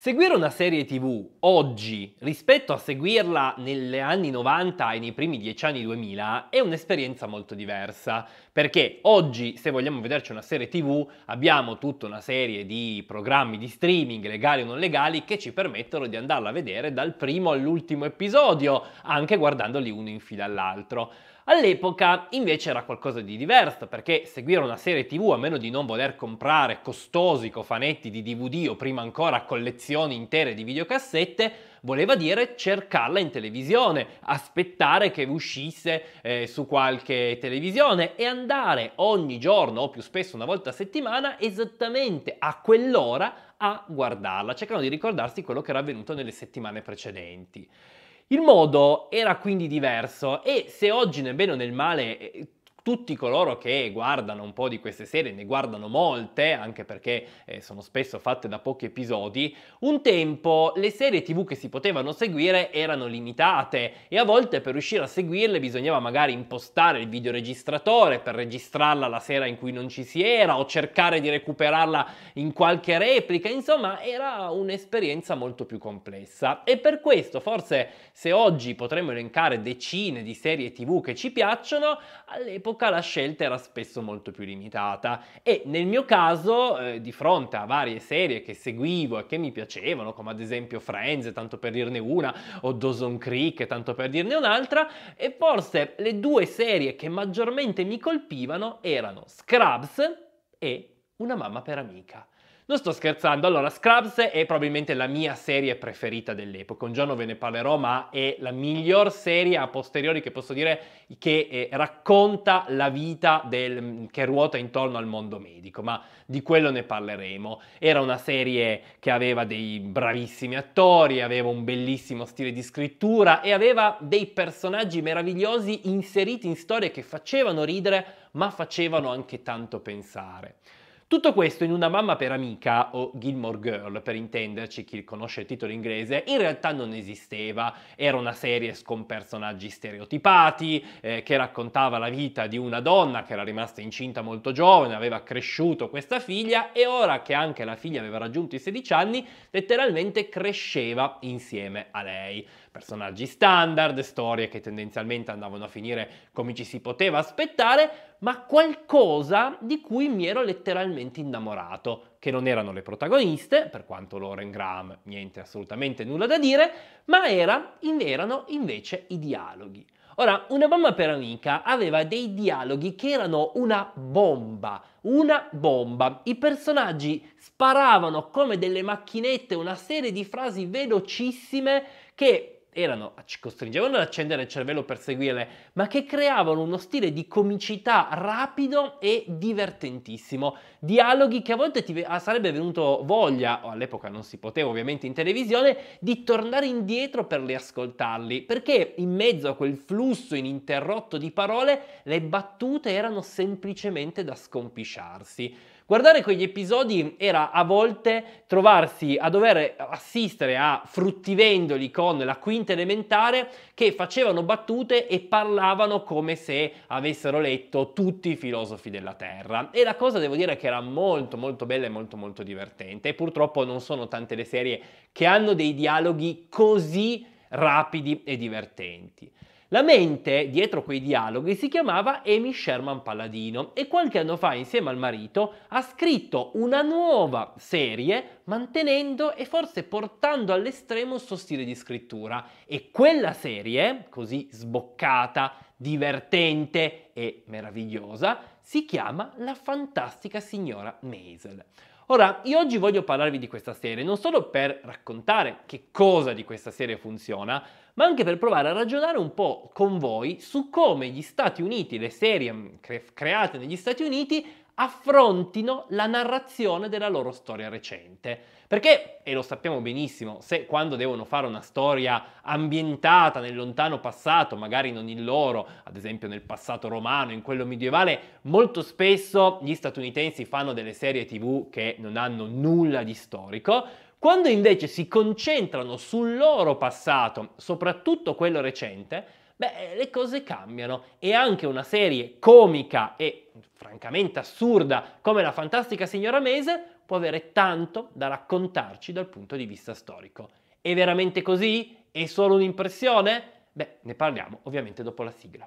Seguire una serie tv oggi rispetto a seguirla negli anni 90 e nei primi dieci anni 2000 è un'esperienza molto diversa, perché oggi se vogliamo vederci una serie tv abbiamo tutta una serie di programmi di streaming legali o non legali che ci permettono di andarla a vedere dal primo all'ultimo episodio, anche guardandoli uno in fila all'altro. All'epoca invece era qualcosa di diverso perché seguire una serie tv a meno di non voler comprare costosi cofanetti di DVD o prima ancora collezioni intere di videocassette voleva dire cercarla in televisione, aspettare che uscisse eh, su qualche televisione e andare ogni giorno o più spesso una volta a settimana esattamente a quell'ora a guardarla, cercando di ricordarsi quello che era avvenuto nelle settimane precedenti. Il modo era quindi diverso e se oggi nel bene o nel male eh, tutti coloro che guardano un po' di queste serie, ne guardano molte, anche perché eh, sono spesso fatte da pochi episodi, un tempo le serie tv che si potevano seguire erano limitate e a volte per riuscire a seguirle bisognava magari impostare il videoregistratore per registrarla la sera in cui non ci si era o cercare di recuperarla in qualche replica, insomma era un'esperienza molto più complessa e per questo forse se oggi potremmo elencare decine di serie tv che ci piacciono, all'epoca all'epoca la scelta era spesso molto più limitata e nel mio caso, eh, di fronte a varie serie che seguivo e che mi piacevano, come ad esempio Friends, tanto per dirne una, o Dawson Creek, tanto per dirne un'altra, e forse le due serie che maggiormente mi colpivano erano Scrubs e Una mamma per amica. Non sto scherzando, allora Scrubs è probabilmente la mia serie preferita dell'epoca, un giorno ve ne parlerò, ma è la miglior serie a posteriori che posso dire che eh, racconta la vita del, mm, che ruota intorno al mondo medico, ma di quello ne parleremo. Era una serie che aveva dei bravissimi attori, aveva un bellissimo stile di scrittura e aveva dei personaggi meravigliosi inseriti in storie che facevano ridere, ma facevano anche tanto pensare. Tutto questo in una mamma per amica o Gilmore Girl per intenderci chi conosce il titolo inglese in realtà non esisteva, era una serie con personaggi stereotipati eh, che raccontava la vita di una donna che era rimasta incinta molto giovane, aveva cresciuto questa figlia e ora che anche la figlia aveva raggiunto i 16 anni letteralmente cresceva insieme a lei personaggi standard, storie che tendenzialmente andavano a finire come ci si poteva aspettare, ma qualcosa di cui mi ero letteralmente innamorato, che non erano le protagoniste, per quanto Lauren Graham niente assolutamente nulla da dire, ma era, erano invece i dialoghi. Ora, una bomba per amica aveva dei dialoghi che erano una bomba, una bomba. I personaggi sparavano come delle macchinette una serie di frasi velocissime che erano, ci costringevano ad accendere il cervello per seguirle, ma che creavano uno stile di comicità rapido e divertentissimo. Dialoghi che a volte ti ah, sarebbe venuto voglia, o all'epoca non si poteva ovviamente in televisione, di tornare indietro per riascoltarli, perché in mezzo a quel flusso ininterrotto di parole le battute erano semplicemente da scompisciarsi. Guardare quegli episodi era a volte trovarsi a dover assistere a fruttivendoli con la quinta elementare che facevano battute e parlavano come se avessero letto tutti i filosofi della Terra. E la cosa devo dire che era molto molto bella e molto molto divertente. E purtroppo non sono tante le serie che hanno dei dialoghi così rapidi e divertenti. La mente dietro quei dialoghi si chiamava Amy Sherman Palladino e qualche anno fa insieme al marito ha scritto una nuova serie mantenendo e forse portando all'estremo il suo stile di scrittura e quella serie, così sboccata, divertente e meravigliosa, si chiama La fantastica signora Maisel. Ora, io oggi voglio parlarvi di questa serie non solo per raccontare che cosa di questa serie funziona, ma anche per provare a ragionare un po' con voi su come gli Stati Uniti, le serie mm, cre- create negli Stati Uniti, affrontino la narrazione della loro storia recente. Perché, e lo sappiamo benissimo, se quando devono fare una storia ambientata nel lontano passato, magari non il loro, ad esempio nel passato romano, in quello medievale, molto spesso gli statunitensi fanno delle serie tv che non hanno nulla di storico, quando invece si concentrano sul loro passato, soprattutto quello recente, beh, le cose cambiano e anche una serie comica e francamente assurda come la fantastica signora Mese può avere tanto da raccontarci dal punto di vista storico. È veramente così? È solo un'impressione? Beh, ne parliamo ovviamente dopo la sigla.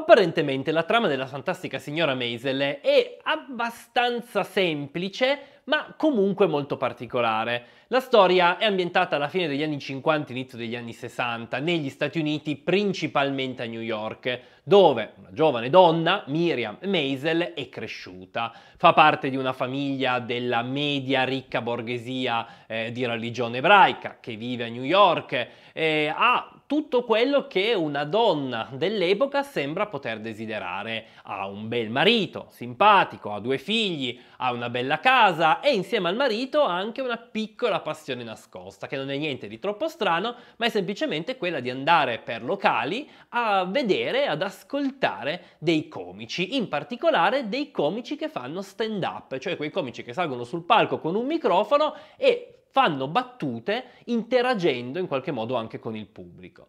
Apparentemente la trama della fantastica signora Maisel è abbastanza semplice, ma comunque molto particolare. La storia è ambientata alla fine degli anni 50, inizio degli anni 60, negli Stati Uniti, principalmente a New York, dove una giovane donna, Miriam Maisel, è cresciuta. Fa parte di una famiglia della media ricca borghesia eh, di religione ebraica che vive a New York, eh, ha tutto quello che una donna dell'epoca sembra poter desiderare. Ha un bel marito, simpatico, ha due figli, ha una bella casa e insieme al marito ha anche una piccola passione nascosta, che non è niente di troppo strano, ma è semplicemente quella di andare per locali a vedere, ad ascoltare dei comici, in particolare dei comici che fanno stand up, cioè quei comici che salgono sul palco con un microfono e fanno battute interagendo in qualche modo anche con il pubblico.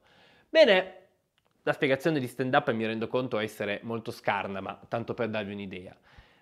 Bene, la spiegazione di stand up mi rendo conto essere molto scarna, ma tanto per darvi un'idea.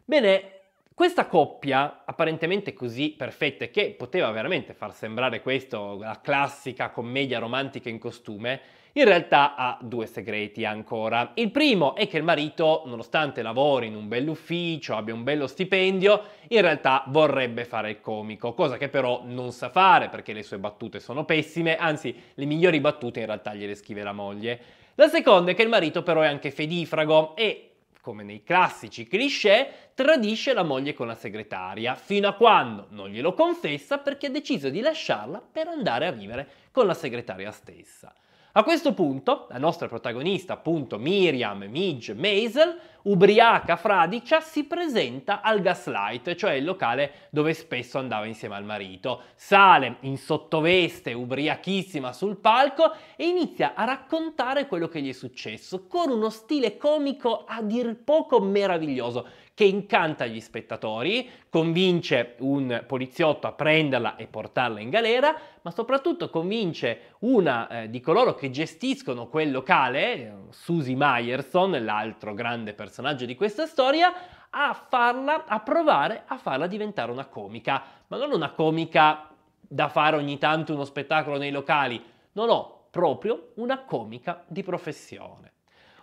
Bene, questa coppia, apparentemente così perfetta e che poteva veramente far sembrare questo la classica commedia romantica in costume, in realtà ha due segreti ancora. Il primo è che il marito, nonostante lavori in un bell'ufficio, abbia un bello stipendio, in realtà vorrebbe fare il comico, cosa che però non sa fare perché le sue battute sono pessime, anzi le migliori battute in realtà gliele scrive la moglie. La seconda è che il marito però è anche fedifrago e come nei classici cliché, tradisce la moglie con la segretaria, fino a quando non glielo confessa perché ha deciso di lasciarla per andare a vivere con la segretaria stessa. A questo punto, la nostra protagonista, appunto Miriam Midge Maisel, ubriaca fradicia, si presenta al Gaslight, cioè il locale dove spesso andava insieme al marito. Sale in sottoveste, ubriachissima sul palco e inizia a raccontare quello che gli è successo con uno stile comico a dir poco meraviglioso che incanta gli spettatori, convince un poliziotto a prenderla e portarla in galera, ma soprattutto convince una eh, di coloro che gestiscono quel locale, eh, Susie Myerson, l'altro grande personaggio di questa storia, a farla, a provare a farla diventare una comica, ma non una comica da fare ogni tanto uno spettacolo nei locali, no, no, proprio una comica di professione.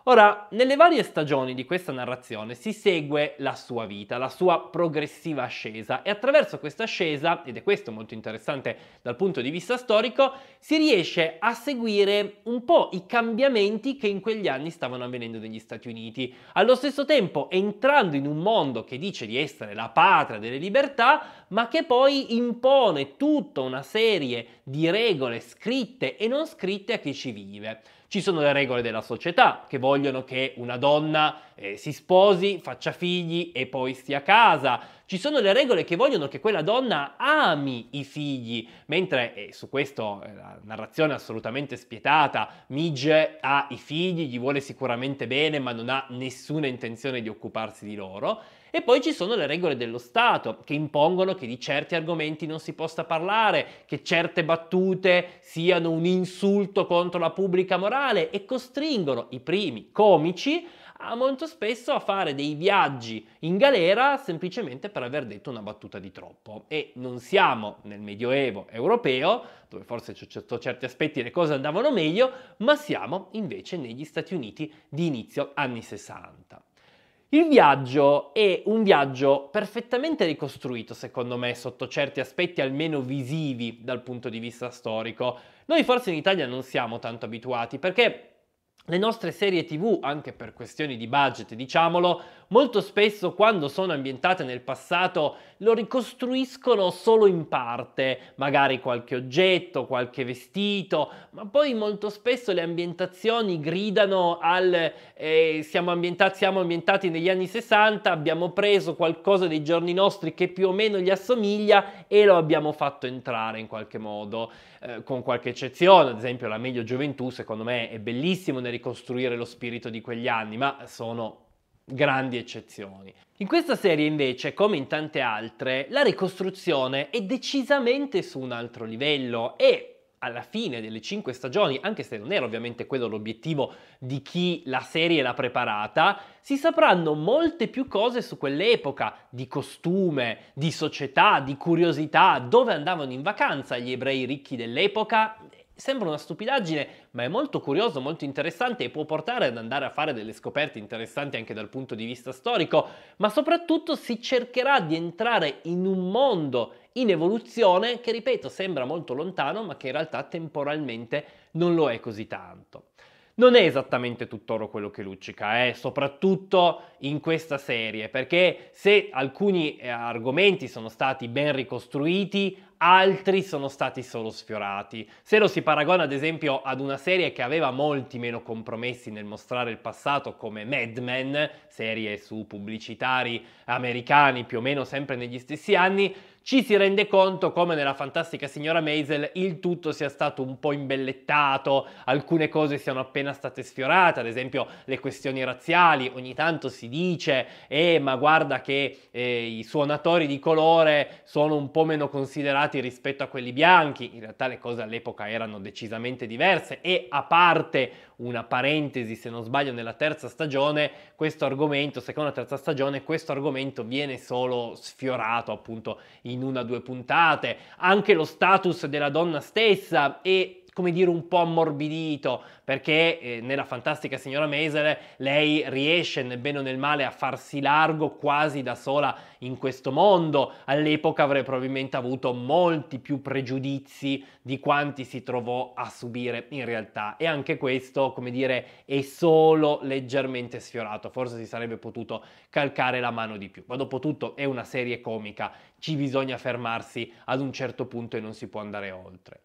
Ora, nelle varie stagioni di questa narrazione si segue la sua vita, la sua progressiva ascesa e attraverso questa ascesa, ed è questo molto interessante dal punto di vista storico, si riesce a seguire un po' i cambiamenti che in quegli anni stavano avvenendo negli Stati Uniti. Allo stesso tempo entrando in un mondo che dice di essere la patria delle libertà, ma che poi impone tutta una serie di regole scritte e non scritte a chi ci vive. Ci sono le regole della società che vogliono che una donna eh, si sposi, faccia figli e poi stia a casa. Ci sono le regole che vogliono che quella donna ami i figli, mentre, e eh, su questo eh, la narrazione è assolutamente spietata, Midge ha i figli, gli vuole sicuramente bene, ma non ha nessuna intenzione di occuparsi di loro. E poi ci sono le regole dello Stato che impongono che di certi argomenti non si possa parlare, che certe battute siano un insulto contro la pubblica morale e costringono i primi comici a molto spesso a fare dei viaggi in galera semplicemente per aver detto una battuta di troppo. E non siamo nel Medioevo europeo, dove forse sotto certo, certi aspetti le cose andavano meglio, ma siamo invece negli Stati Uniti di inizio anni 60. Il viaggio è un viaggio perfettamente ricostruito, secondo me, sotto certi aspetti almeno visivi dal punto di vista storico. Noi forse in Italia non siamo tanto abituati perché le nostre serie tv, anche per questioni di budget, diciamolo, molto spesso quando sono ambientate nel passato lo ricostruiscono solo in parte, magari qualche oggetto, qualche vestito, ma poi molto spesso le ambientazioni gridano al eh, siamo, ambientati, siamo ambientati negli anni 60, abbiamo preso qualcosa dei giorni nostri che più o meno gli assomiglia e lo abbiamo fatto entrare in qualche modo. Eh, con qualche eccezione, ad esempio la meglio gioventù secondo me è bellissimo nel ricostruire lo spirito di quegli anni, ma sono grandi eccezioni. In questa serie invece, come in tante altre, la ricostruzione è decisamente su un altro livello e alla fine delle cinque stagioni, anche se non era ovviamente quello l'obiettivo di chi la serie l'ha preparata, si sapranno molte più cose su quell'epoca, di costume, di società, di curiosità, dove andavano in vacanza gli ebrei ricchi dell'epoca Sembra una stupidaggine, ma è molto curioso, molto interessante e può portare ad andare a fare delle scoperte interessanti anche dal punto di vista storico, ma soprattutto si cercherà di entrare in un mondo in evoluzione che, ripeto, sembra molto lontano, ma che in realtà temporalmente non lo è così tanto. Non è esattamente tutt'oro quello che luccica, eh? soprattutto in questa serie, perché se alcuni eh, argomenti sono stati ben ricostruiti, altri sono stati solo sfiorati. Se lo si paragona ad esempio ad una serie che aveva molti meno compromessi nel mostrare il passato come Mad Men, serie su pubblicitari americani più o meno sempre negli stessi anni, ci si rende conto come nella fantastica signora Maisel il tutto sia stato un po' imbellettato, alcune cose siano appena state sfiorate, ad esempio le questioni razziali, ogni tanto si dice eh ma guarda che eh, i suonatori di colore sono un po' meno considerati rispetto a quelli bianchi, in realtà le cose all'epoca erano decisamente diverse e a parte una parentesi se non sbaglio nella terza stagione, questo argomento, seconda terza stagione, questo argomento viene solo sfiorato appunto in in una o due puntate, anche lo status della donna stessa e come dire, un po' ammorbidito, perché eh, nella fantastica signora Maisel lei riesce nel bene o nel male a farsi largo quasi da sola in questo mondo. All'epoca avrei probabilmente avuto molti più pregiudizi di quanti si trovò a subire in realtà. E anche questo, come dire, è solo leggermente sfiorato. Forse si sarebbe potuto calcare la mano di più. Ma dopo tutto è una serie comica, ci bisogna fermarsi ad un certo punto e non si può andare oltre.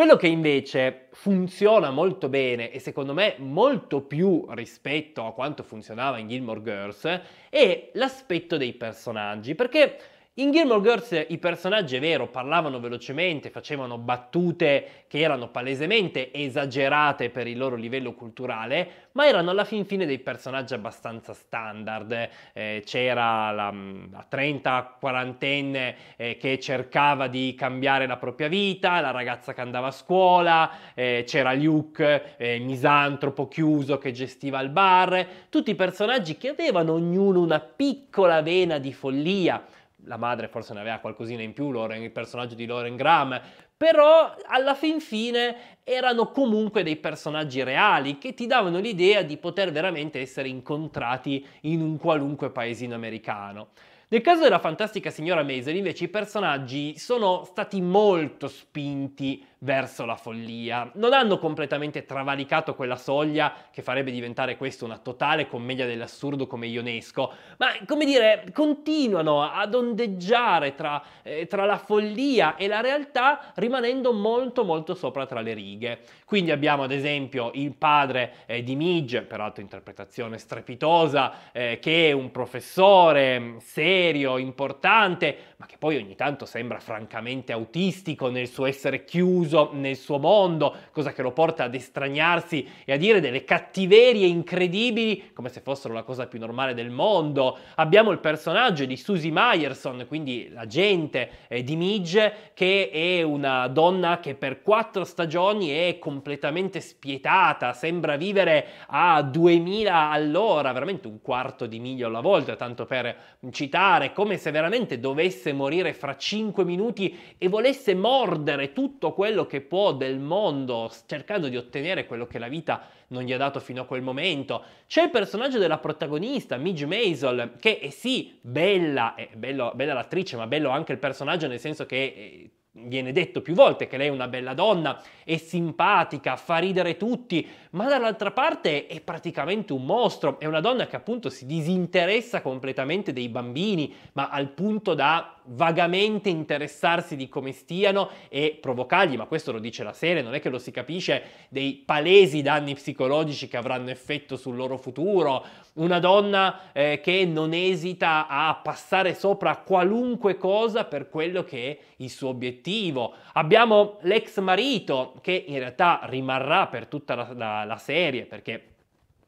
Quello che invece funziona molto bene e secondo me molto più rispetto a quanto funzionava in Gilmore Girls è l'aspetto dei personaggi, perché in Gilmore Girls i personaggi, è vero, parlavano velocemente, facevano battute che erano palesemente esagerate per il loro livello culturale, ma erano alla fin fine dei personaggi abbastanza standard. Eh, c'era la, mm, la 30-40enne eh, che cercava di cambiare la propria vita, la ragazza che andava a scuola, eh, c'era Luke, eh, misantropo chiuso che gestiva il bar, tutti personaggi che avevano ognuno una piccola vena di follia la madre forse ne aveva qualcosina in più, Lauren, il personaggio di Lauren Graham, però alla fin fine erano comunque dei personaggi reali che ti davano l'idea di poter veramente essere incontrati in un qualunque paesino americano. Nel caso della fantastica signora Maisel invece i personaggi sono stati molto spinti verso la follia. Non hanno completamente travalicato quella soglia che farebbe diventare questo una totale commedia dell'assurdo come Ionesco, ma come dire, continuano ad ondeggiare tra, eh, tra la follia e la realtà rimanendo molto molto sopra tra le righe. Quindi abbiamo ad esempio il padre eh, di Midge, peraltro interpretazione strepitosa, eh, che è un professore mm, serio, importante, ma che poi ogni tanto sembra francamente autistico nel suo essere chiuso chiuso nel suo mondo, cosa che lo porta ad estraniarsi e a dire delle cattiverie incredibili come se fossero la cosa più normale del mondo. Abbiamo il personaggio di Susie Myerson, quindi l'agente eh, di Midge, che è una donna che per quattro stagioni è completamente spietata, sembra vivere a 2000 all'ora, veramente un quarto di miglio alla volta, tanto per citare, come se veramente dovesse morire fra cinque minuti e volesse mordere tutto quello quello che può del mondo, cercando di ottenere quello che la vita non gli ha dato fino a quel momento. C'è il personaggio della protagonista, Midge Maisel, che è eh sì bella, è bello, bella l'attrice, ma bello anche il personaggio nel senso che... Eh, viene detto più volte che lei è una bella donna, è simpatica, fa ridere tutti, ma dall'altra parte è praticamente un mostro, è una donna che appunto si disinteressa completamente dei bambini, ma al punto da vagamente interessarsi di come stiano e provocargli, ma questo lo dice la serie, non è che lo si capisce, dei palesi danni psicologici che avranno effetto sul loro futuro, una donna eh, che non esita a passare sopra qualunque cosa per quello che è il suo obiettivo. Abbiamo l'ex marito che in realtà rimarrà per tutta la, la, la serie perché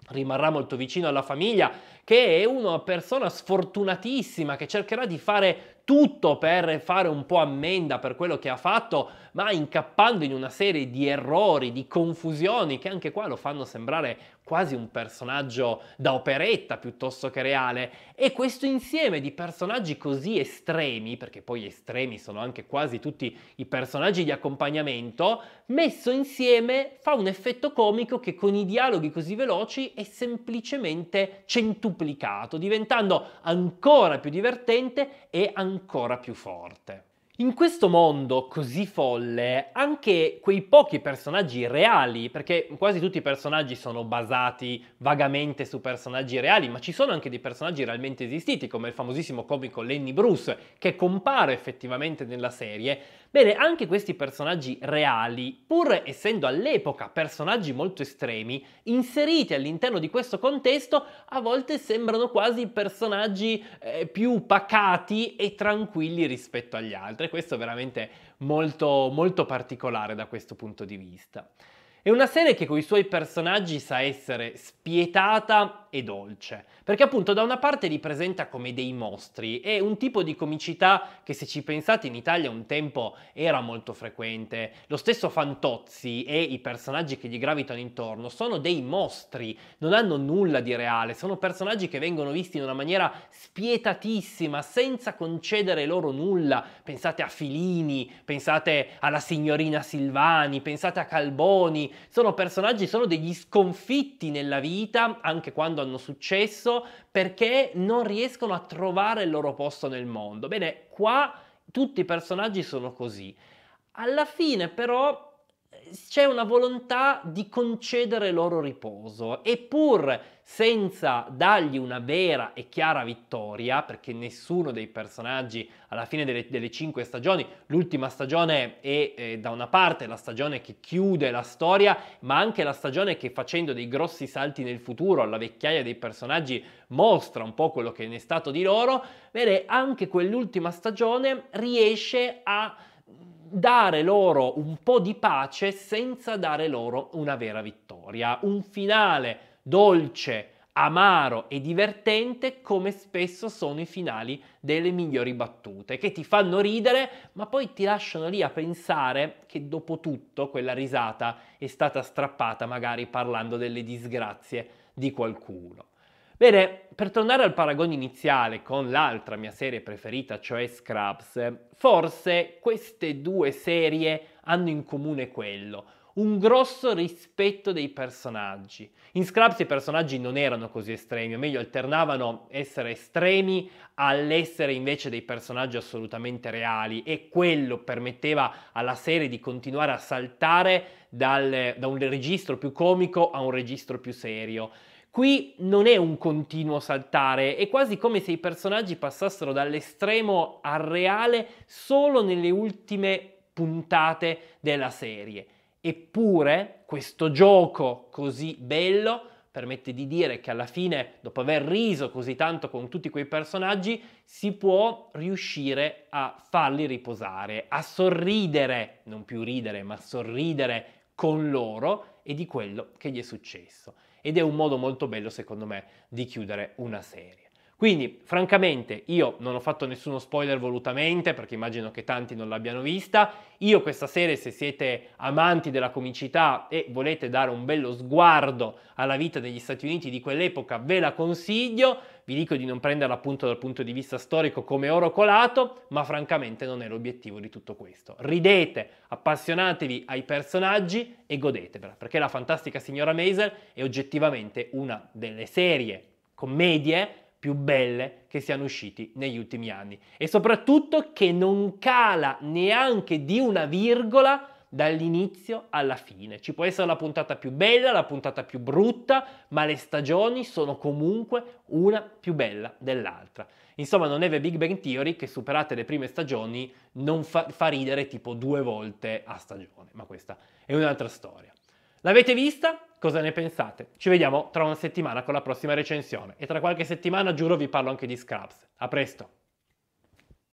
rimarrà molto vicino alla famiglia, che è una persona sfortunatissima che cercherà di fare tutto per fare un po' ammenda per quello che ha fatto, ma incappando in una serie di errori, di confusioni che anche qua lo fanno sembrare quasi un personaggio da operetta piuttosto che reale e questo insieme di personaggi così estremi, perché poi estremi sono anche quasi tutti i personaggi di accompagnamento, messo insieme fa un effetto comico che con i dialoghi così veloci è semplicemente centuplicato, diventando ancora più divertente e ancora più forte. In questo mondo così folle, anche quei pochi personaggi reali, perché quasi tutti i personaggi sono basati vagamente su personaggi reali, ma ci sono anche dei personaggi realmente esistiti, come il famosissimo comico Lenny Bruce, che compare effettivamente nella serie, Bene, anche questi personaggi reali, pur essendo all'epoca personaggi molto estremi, inseriti all'interno di questo contesto, a volte sembrano quasi personaggi eh, più pacati e tranquilli rispetto agli altri. Questo è veramente molto, molto particolare da questo punto di vista. È una serie che con i suoi personaggi sa essere spietata e dolce, perché appunto da una parte li presenta come dei mostri e un tipo di comicità che se ci pensate in Italia un tempo era molto frequente. Lo stesso Fantozzi e i personaggi che gli gravitano intorno sono dei mostri, non hanno nulla di reale, sono personaggi che vengono visti in una maniera spietatissima, senza concedere loro nulla. Pensate a Filini, pensate alla signorina Silvani, pensate a Calboni, sono personaggi, sono degli sconfitti nella vita, anche quando hanno successo, perché non riescono a trovare il loro posto nel mondo. Bene, qua tutti i personaggi sono così. Alla fine però c'è una volontà di concedere loro riposo eppur senza dargli una vera e chiara vittoria, perché nessuno dei personaggi alla fine delle, delle cinque stagioni, l'ultima stagione è eh, da una parte la stagione che chiude la storia, ma anche la stagione che facendo dei grossi salti nel futuro alla vecchiaia dei personaggi mostra un po' quello che ne è stato di loro, vede anche quell'ultima stagione riesce a dare loro un po' di pace senza dare loro una vera vittoria. Un finale dolce, amaro e divertente come spesso sono i finali delle migliori battute, che ti fanno ridere ma poi ti lasciano lì a pensare che dopo tutto quella risata è stata strappata magari parlando delle disgrazie di qualcuno. Bene, per tornare al paragone iniziale con l'altra mia serie preferita, cioè Scraps, forse queste due serie hanno in comune quello, un grosso rispetto dei personaggi. In Scraps i personaggi non erano così estremi, o meglio alternavano essere estremi all'essere invece dei personaggi assolutamente reali e quello permetteva alla serie di continuare a saltare dal, da un registro più comico a un registro più serio. Qui non è un continuo saltare, è quasi come se i personaggi passassero dall'estremo al reale solo nelle ultime puntate della serie. Eppure questo gioco così bello permette di dire che alla fine, dopo aver riso così tanto con tutti quei personaggi, si può riuscire a farli riposare, a sorridere, non più ridere, ma sorridere con loro e di quello che gli è successo ed è un modo molto bello secondo me di chiudere una serie. Quindi, francamente, io non ho fatto nessuno spoiler volutamente perché immagino che tanti non l'abbiano vista. Io questa serie, se siete amanti della comicità e volete dare un bello sguardo alla vita degli Stati Uniti di quell'epoca, ve la consiglio. Vi dico di non prenderla appunto dal punto di vista storico come oro colato, ma francamente non è l'obiettivo di tutto questo. Ridete, appassionatevi ai personaggi e godetevela, perché la fantastica signora Maisel è oggettivamente una delle serie commedie più belle che siano usciti negli ultimi anni e soprattutto che non cala neanche di una virgola dall'inizio alla fine. Ci può essere la puntata più bella, la puntata più brutta, ma le stagioni sono comunque una più bella dell'altra. Insomma, non è The Big Bang Theory che superate le prime stagioni non fa, fa ridere tipo due volte a stagione, ma questa è un'altra storia. L'avete vista? cosa ne pensate. Ci vediamo tra una settimana con la prossima recensione e tra qualche settimana giuro vi parlo anche di Scrubs. A presto!